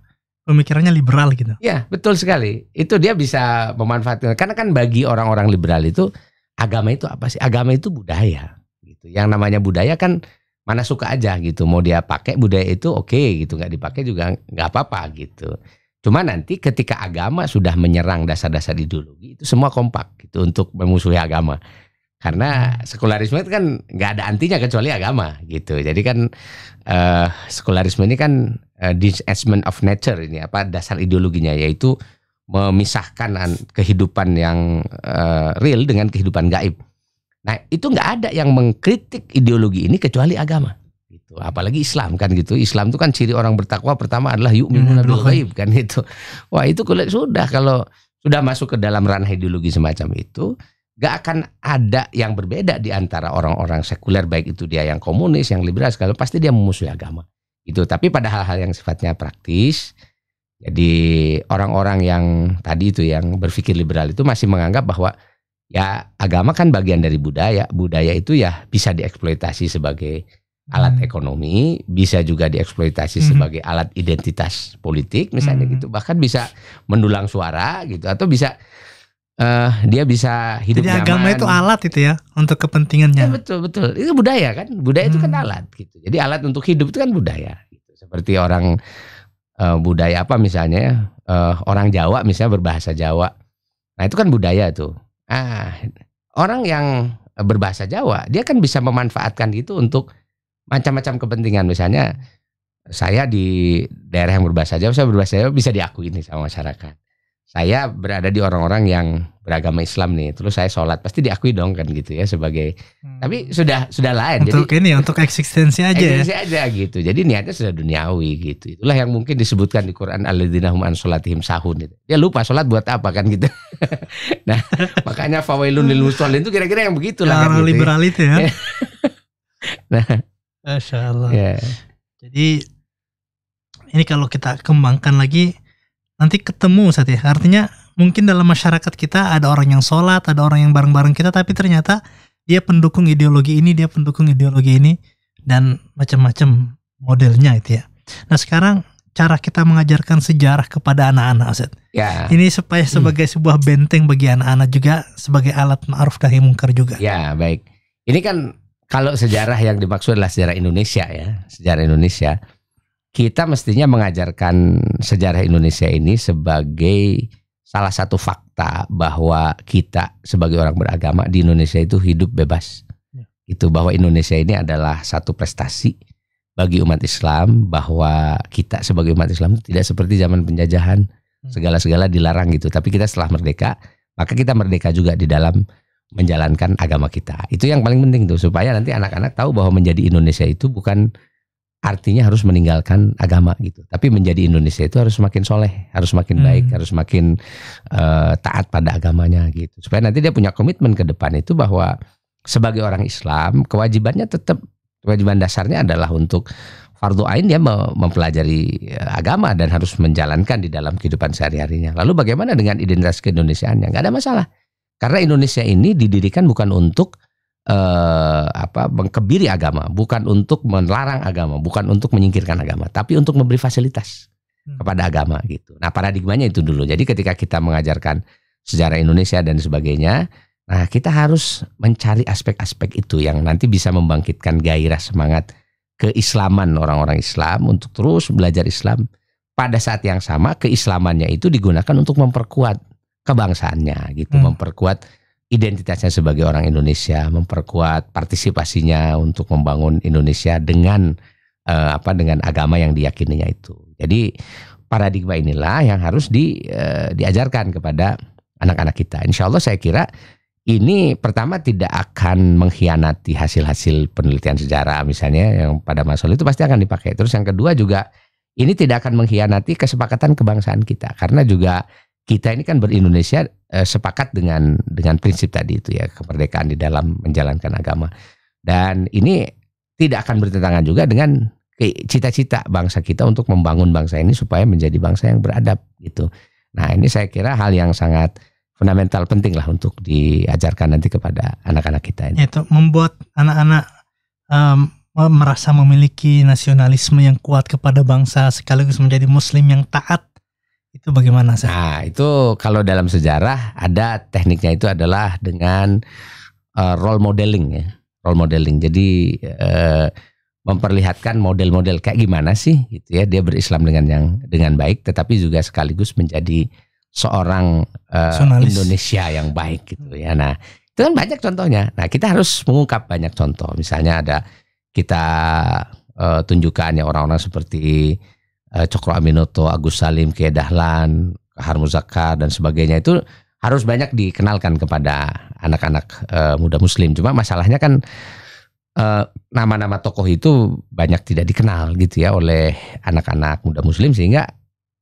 pemikirannya liberal gitu. Ya, betul sekali. Itu dia bisa memanfaatkan karena kan bagi orang-orang liberal itu agama itu apa sih? Agama itu budaya gitu. Yang namanya budaya kan mana suka aja gitu. Mau dia pakai budaya itu oke okay, gitu, Gak dipakai juga nggak apa-apa gitu. Cuma nanti ketika agama sudah menyerang dasar-dasar ideologi itu semua kompak gitu untuk memusuhi agama karena sekularisme itu kan nggak ada antinya kecuali agama gitu jadi kan uh, sekularisme ini kan uh, eh, detachment of nature ini apa dasar ideologinya yaitu memisahkan kehidupan yang uh, real dengan kehidupan gaib nah itu nggak ada yang mengkritik ideologi ini kecuali agama gitu apalagi Islam kan gitu Islam itu kan ciri orang bertakwa pertama adalah yu'minu bil gaib kan itu wah itu kulit sudah kalau sudah masuk ke dalam ranah ideologi semacam itu gak akan ada yang berbeda di antara orang-orang sekuler baik itu dia yang komunis, yang liberal segala pasti dia memusuhi agama. Itu tapi pada hal-hal yang sifatnya praktis jadi orang-orang yang tadi itu yang berpikir liberal itu masih menganggap bahwa ya agama kan bagian dari budaya. Budaya itu ya bisa dieksploitasi sebagai alat hmm. ekonomi, bisa juga dieksploitasi hmm. sebagai alat identitas politik misalnya hmm. gitu. Bahkan bisa mendulang suara gitu atau bisa uh, dia bisa hidup Jadi nyaman. agama itu alat itu ya untuk kepentingannya. Ya, betul betul. Itu budaya kan. Budaya hmm. itu kan hmm. alat gitu. Jadi alat untuk hidup itu kan budaya. Gitu. Seperti orang uh, budaya apa misalnya uh, orang Jawa misalnya berbahasa Jawa. Nah itu kan budaya tuh. Ah orang yang berbahasa Jawa dia kan bisa memanfaatkan itu untuk macam-macam kepentingan misalnya saya di daerah yang berbahasa Jawa saya berbahasa Jawa bisa diakui nih sama masyarakat saya berada di orang-orang yang beragama Islam nih, terus saya sholat pasti diakui dong kan gitu ya sebagai. Hmm. Tapi sudah sudah lain. Untuk jadi, ini untuk eksistensi aja. Ya. Eksistensi ya? aja gitu. Jadi niatnya sudah duniawi gitu. Itulah yang mungkin disebutkan di Quran Al-Ladinahum an sholatihim sahun. Gitu. Dia lupa sholat buat apa kan gitu. nah makanya fawailun lil musallin itu kira-kira yang begitu lah. kan, gitu, ya. itu ya. nah, Masya Ya. Jadi ini kalau kita kembangkan lagi nanti ketemu saat ya artinya mungkin dalam masyarakat kita ada orang yang sholat ada orang yang bareng-bareng kita tapi ternyata dia pendukung ideologi ini dia pendukung ideologi ini dan macam-macam modelnya itu ya nah sekarang cara kita mengajarkan sejarah kepada anak-anak Ustaz ya. ini supaya hmm. sebagai hmm. sebuah benteng bagi anak-anak juga sebagai alat ma'ruf dahi mungkar juga ya baik ini kan kalau sejarah yang dimaksud adalah sejarah Indonesia ya sejarah Indonesia kita mestinya mengajarkan sejarah Indonesia ini sebagai salah satu fakta bahwa kita sebagai orang beragama di Indonesia itu hidup bebas. Ya. Itu bahwa Indonesia ini adalah satu prestasi bagi umat Islam bahwa kita sebagai umat Islam tidak seperti zaman penjajahan hmm. segala-segala dilarang gitu. Tapi kita setelah merdeka, maka kita merdeka juga di dalam menjalankan agama kita. Itu yang paling penting tuh supaya nanti anak-anak tahu bahwa menjadi Indonesia itu bukan artinya harus meninggalkan agama gitu. Tapi menjadi Indonesia itu harus semakin soleh, harus semakin hmm. baik, harus semakin uh, taat pada agamanya gitu. Supaya nanti dia punya komitmen ke depan itu bahwa sebagai orang Islam kewajibannya tetap kewajiban dasarnya adalah untuk fardu ain dia ya mempelajari eh, agama dan harus menjalankan di dalam kehidupan sehari-harinya. Lalu bagaimana dengan identitas keindonesiaannya? Gak ada masalah. Karena Indonesia ini didirikan bukan untuk eh, apa mengkebiri agama, bukan untuk melarang agama, bukan untuk menyingkirkan agama, tapi untuk memberi fasilitas hmm. kepada agama gitu. Nah, paradigmanya itu dulu. Jadi ketika kita mengajarkan sejarah Indonesia dan sebagainya, nah kita harus mencari aspek-aspek itu yang nanti bisa membangkitkan gairah semangat keislaman orang-orang Islam untuk terus belajar Islam. Pada saat yang sama keislamannya itu digunakan untuk memperkuat kebangsaannya gitu, hmm. memperkuat identitasnya sebagai orang Indonesia, memperkuat partisipasinya untuk membangun Indonesia dengan eh, apa dengan agama yang diyakininya itu. Jadi paradigma inilah yang harus di eh, diajarkan kepada anak-anak kita. Insya Allah saya kira ini pertama tidak akan mengkhianati hasil-hasil penelitian sejarah misalnya yang pada masa itu pasti akan dipakai. Terus yang kedua juga ini tidak akan mengkhianati kesepakatan kebangsaan kita karena juga kita ini kan berindonesia eh, sepakat dengan dengan prinsip tadi itu ya kemerdekaan di dalam menjalankan agama dan ini tidak akan bertentangan juga dengan cita-cita bangsa kita untuk membangun bangsa ini supaya menjadi bangsa yang beradab gitu. Nah ini saya kira hal yang sangat fundamental penting lah untuk diajarkan nanti kepada anak-anak kita ini. Itu membuat anak-anak um, merasa memiliki nasionalisme yang kuat kepada bangsa sekaligus menjadi muslim yang taat itu bagaimana sih? Nah, itu kalau dalam sejarah ada tekniknya itu adalah dengan uh, role modeling ya. Role modeling. Jadi uh, memperlihatkan model-model kayak gimana sih gitu ya dia berislam dengan yang dengan baik tetapi juga sekaligus menjadi seorang uh, Indonesia yang baik gitu ya. Nah, itu kan banyak contohnya. Nah, kita harus mengungkap banyak contoh. Misalnya ada kita uh, tunjukkan ya orang-orang seperti eh, Cokro Aminoto, Agus Salim, Kiai Dahlan, Harmuzakar dan sebagainya itu harus banyak dikenalkan kepada anak-anak e, muda muslim. Cuma masalahnya kan nama eh, nama-nama tokoh itu banyak tidak dikenal gitu ya oleh anak-anak muda muslim sehingga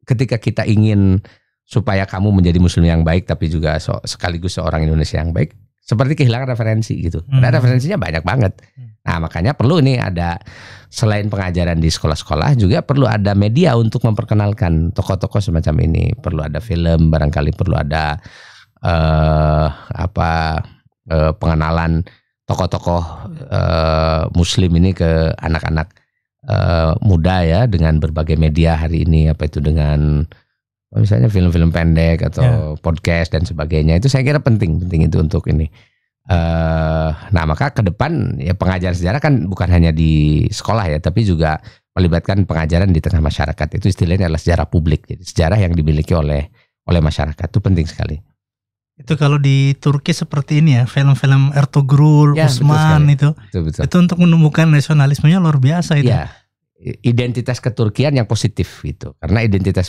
ketika kita ingin supaya kamu menjadi muslim yang baik tapi juga so, sekaligus seorang Indonesia yang baik seperti kehilangan referensi gitu. Hmm. Karena referensinya banyak banget. Hmm. Nah, makanya perlu nih ada selain pengajaran di sekolah-sekolah juga perlu ada media untuk memperkenalkan tokoh-tokoh semacam ini. Perlu ada film, barangkali perlu ada eh apa uh, pengenalan tokoh-tokoh uh, muslim ini ke anak-anak uh, muda ya dengan berbagai media hari ini apa itu dengan misalnya film-film pendek atau yeah. podcast dan sebagainya. Itu saya kira penting, penting itu untuk ini Uh, nah maka ke depan ya pengajaran sejarah kan bukan hanya di sekolah ya, tapi juga melibatkan pengajaran di tengah masyarakat. Itu istilahnya adalah sejarah publik, jadi sejarah yang dimiliki oleh oleh masyarakat itu penting sekali. Itu kalau di Turki seperti ini ya, film-film Ertugrul, ya, Usman itu, betul, betul. itu untuk menumbuhkan nasionalismenya luar biasa itu. Ya, identitas keturkian yang positif itu karena identitas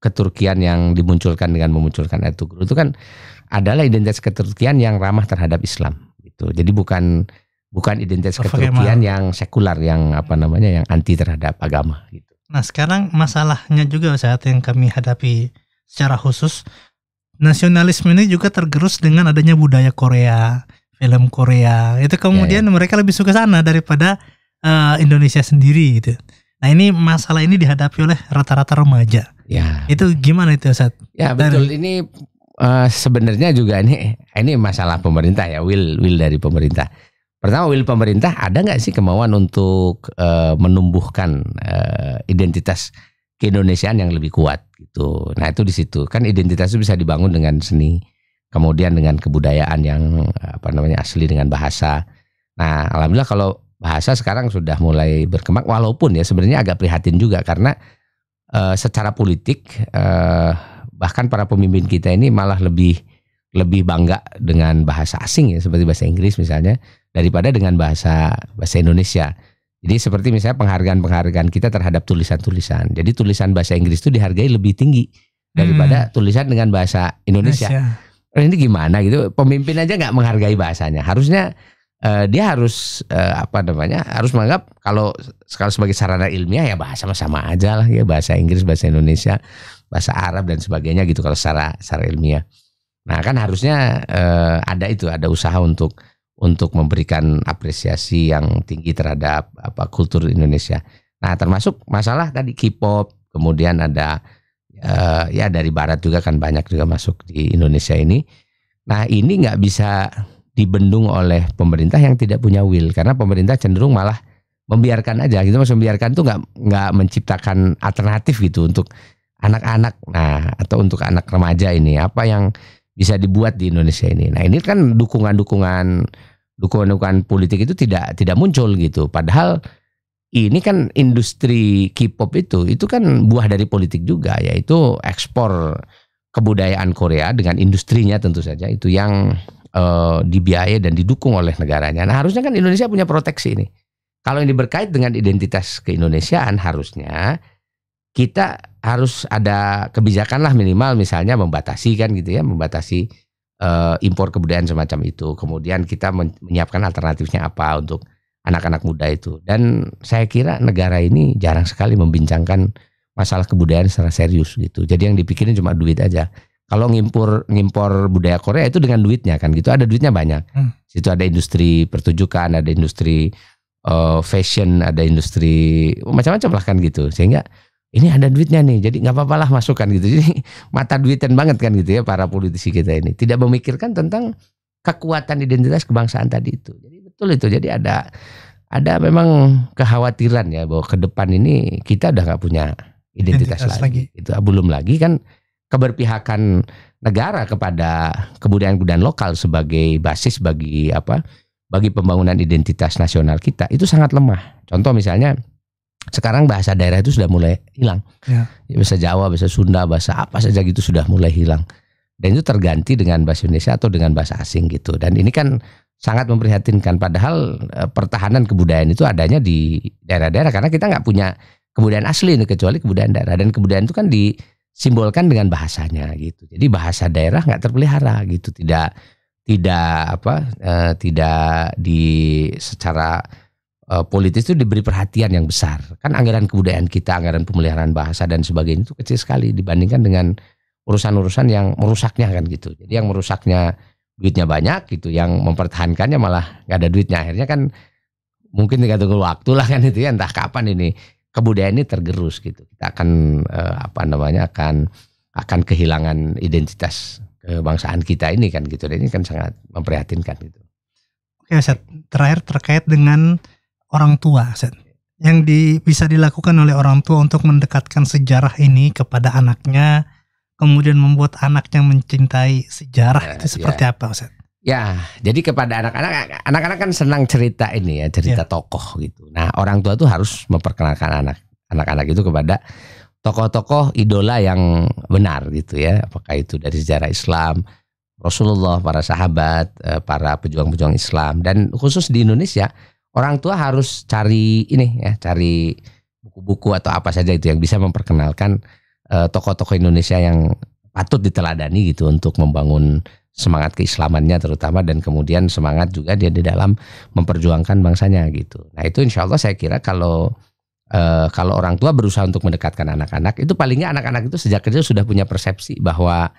keturkian yang dimunculkan dengan memunculkan Ertugrul itu kan adalah identitas keturkian yang ramah terhadap Islam gitu. Jadi bukan bukan identitas keturkian yang sekular yang apa namanya yang anti terhadap agama gitu. Nah, sekarang masalahnya juga saat yang kami hadapi secara khusus nasionalisme ini juga tergerus dengan adanya budaya Korea, film Korea. Itu kemudian ya, ya. mereka lebih suka sana daripada uh, Indonesia sendiri gitu. Nah, ini masalah ini dihadapi oleh rata-rata remaja Ya. Itu gimana itu saat Ya betul dari... ini uh, sebenarnya juga ini ini masalah pemerintah ya will will dari pemerintah. Pertama will pemerintah ada nggak sih kemauan untuk uh, menumbuhkan uh, identitas keindonesiaan yang lebih kuat gitu. Nah itu di situ kan identitas itu bisa dibangun dengan seni, kemudian dengan kebudayaan yang apa namanya asli dengan bahasa. Nah alhamdulillah kalau bahasa sekarang sudah mulai berkembang walaupun ya sebenarnya agak prihatin juga karena uh, secara politik uh, bahkan para pemimpin kita ini malah lebih lebih bangga dengan bahasa asing ya seperti bahasa Inggris misalnya daripada dengan bahasa bahasa Indonesia. Jadi seperti misalnya penghargaan-penghargaan kita terhadap tulisan-tulisan. Jadi tulisan bahasa Inggris itu dihargai lebih tinggi daripada hmm. tulisan dengan bahasa Indonesia. Indonesia. Ini gimana gitu? Pemimpin aja nggak menghargai bahasanya. Harusnya uh, dia harus uh, apa namanya harus menganggap kalau sekali sebagai sarana ilmiah ya bahasa sama aja lah ya bahasa Inggris bahasa Indonesia bahasa Arab dan sebagainya gitu kalau secara secara ilmiah nah kan harusnya uh, ada itu ada usaha untuk untuk memberikan apresiasi yang tinggi terhadap apa kultur Indonesia nah termasuk masalah tadi K-pop kemudian ada uh, ya dari Barat juga kan banyak juga masuk di Indonesia ini nah ini nggak bisa dibendung oleh pemerintah yang tidak punya will karena pemerintah cenderung malah membiarkan aja gitu maksudnya membiarkan tuh nggak nggak menciptakan alternatif gitu untuk anak-anak nah atau untuk anak remaja ini apa yang bisa dibuat di Indonesia ini nah ini kan dukungan-dukungan dukungan-dukungan politik itu tidak tidak muncul gitu padahal ini kan industri K-pop itu itu kan buah dari politik juga yaitu ekspor kebudayaan Korea dengan industrinya tentu saja itu yang uh, dibiayai dan didukung oleh negaranya. Nah, harusnya kan Indonesia punya proteksi ini. Kalau ini berkait dengan identitas keindonesiaan harusnya kita harus ada kebijakan lah minimal misalnya membatasi kan gitu ya, membatasi uh, impor kebudayaan semacam itu. Kemudian kita menyiapkan alternatifnya apa untuk anak-anak muda itu. Dan saya kira negara ini jarang sekali membincangkan masalah kebudayaan secara serius gitu. Jadi yang dipikirin cuma duit aja kalau ngimpor ngimpor budaya Korea itu dengan duitnya kan gitu ada duitnya banyak hmm. situ ada industri pertunjukan ada industri uh, fashion ada industri macam-macam lah kan gitu sehingga ini ada duitnya nih jadi nggak apa apa lah masukkan gitu jadi mata duitan banget kan gitu ya para politisi kita ini tidak memikirkan tentang kekuatan identitas kebangsaan tadi itu jadi betul itu jadi ada ada memang kekhawatiran ya bahwa ke depan ini kita udah nggak punya identitas, identitas lagi. lagi itu ah, belum lagi kan keberpihakan negara kepada kebudayaan-kebudayaan lokal sebagai basis bagi apa bagi pembangunan identitas nasional kita itu sangat lemah. Contoh misalnya sekarang bahasa daerah itu sudah mulai hilang. Ya. ya. Bahasa Jawa, bahasa Sunda, bahasa apa saja gitu sudah mulai hilang. Dan itu terganti dengan bahasa Indonesia atau dengan bahasa asing gitu. Dan ini kan sangat memprihatinkan. Padahal e, pertahanan kebudayaan itu adanya di daerah-daerah karena kita nggak punya kebudayaan asli ini kecuali kebudayaan daerah. Dan kebudayaan itu kan di simbolkan dengan bahasanya gitu. Jadi bahasa daerah nggak terpelihara gitu, tidak tidak apa eh, tidak di secara eh, politis itu diberi perhatian yang besar. Kan anggaran kebudayaan kita, anggaran pemeliharaan bahasa dan sebagainya itu kecil sekali dibandingkan dengan urusan-urusan yang merusaknya kan gitu. Jadi yang merusaknya duitnya banyak gitu, yang mempertahankannya malah nggak ada duitnya. Akhirnya kan mungkin tinggal tunggu waktu lah kan itu ya entah kapan ini kebudayaan ini tergerus gitu. Kita akan eh, apa namanya akan akan kehilangan identitas kebangsaan kita ini kan gitu. Dan ini kan sangat memprihatinkan gitu. Oke, Set. Terakhir terkait dengan orang tua, Set. Yang di, bisa dilakukan oleh orang tua untuk mendekatkan sejarah ini kepada anaknya, kemudian membuat anaknya mencintai sejarah ya, itu seperti ya. apa, Set? Ya, jadi kepada anak-anak, anak-anak kan senang cerita ini ya, cerita ya. tokoh gitu. Nah, orang tua tuh harus memperkenalkan anak, anak-anak itu kepada tokoh-tokoh idola yang benar gitu ya. Apakah itu dari sejarah Islam, Rasulullah, para sahabat, eh, para pejuang-pejuang Islam, dan khusus di Indonesia, orang tua harus cari ini ya, cari buku-buku atau apa saja itu yang bisa memperkenalkan eh, tokoh-tokoh Indonesia yang patut diteladani gitu untuk membangun semangat keislamannya terutama dan kemudian semangat juga dia di dalam memperjuangkan bangsanya gitu. Nah itu insya Allah saya kira kalau e, kalau orang tua berusaha untuk mendekatkan anak-anak itu palingnya anak-anak itu sejak kecil sudah punya persepsi bahwa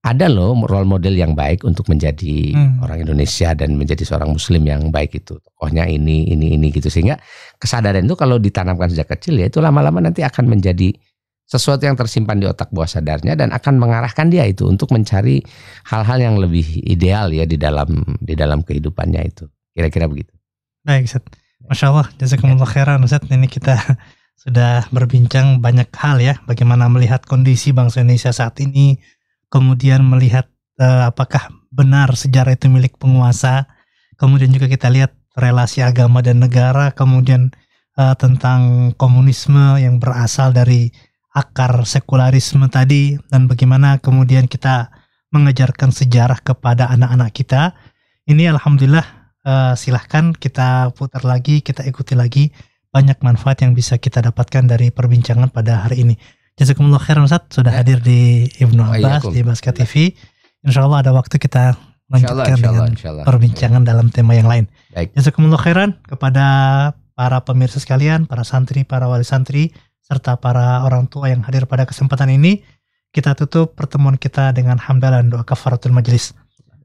ada loh role model yang baik untuk menjadi hmm. orang Indonesia dan menjadi seorang Muslim yang baik itu tokohnya ini ini ini gitu sehingga kesadaran itu kalau ditanamkan sejak kecil ya itu lama-lama nanti akan menjadi sesuatu yang tersimpan di otak bawah sadarnya dan akan mengarahkan dia itu untuk mencari hal-hal yang lebih ideal ya di dalam di dalam kehidupannya itu. Kira-kira begitu. Baik, Ustaz. Masya Allah, jazakumullah ya. khairan Ustaz. Ini kita sudah berbincang banyak hal ya, bagaimana melihat kondisi bangsa Indonesia saat ini, kemudian melihat uh, apakah benar sejarah itu milik penguasa, kemudian juga kita lihat relasi agama dan negara, kemudian uh, tentang komunisme yang berasal dari akar sekularisme tadi dan bagaimana kemudian kita mengajarkan sejarah kepada anak-anak kita. Ini alhamdulillah eh, silahkan kita putar lagi, kita ikuti lagi banyak manfaat yang bisa kita dapatkan dari perbincangan pada hari ini. Jazakumullah khairan Ustaz sudah ya. hadir di Ibnu Abbas di Baska TV. insyaallah ada waktu kita lanjutkan insya Allah, dengan insya Allah, perbincangan insya dalam tema yang lain. Jazakumullah khairan kepada para pemirsa sekalian, para santri, para wali santri serta para orang tua yang hadir pada kesempatan ini. Kita tutup pertemuan kita dengan hamdalah dan doa kafaratul majlis.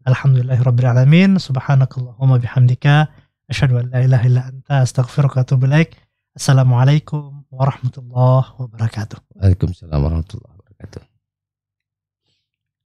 Alhamdulillahirrabbilalamin, Subhanakallahumma bihamdika asyadu an la ilaha illa anta astaghfiruka tubulaik. Assalamualaikum warahmatullahi wabarakatuh. Waalaikumsalam warahmatullahi wabarakatuh.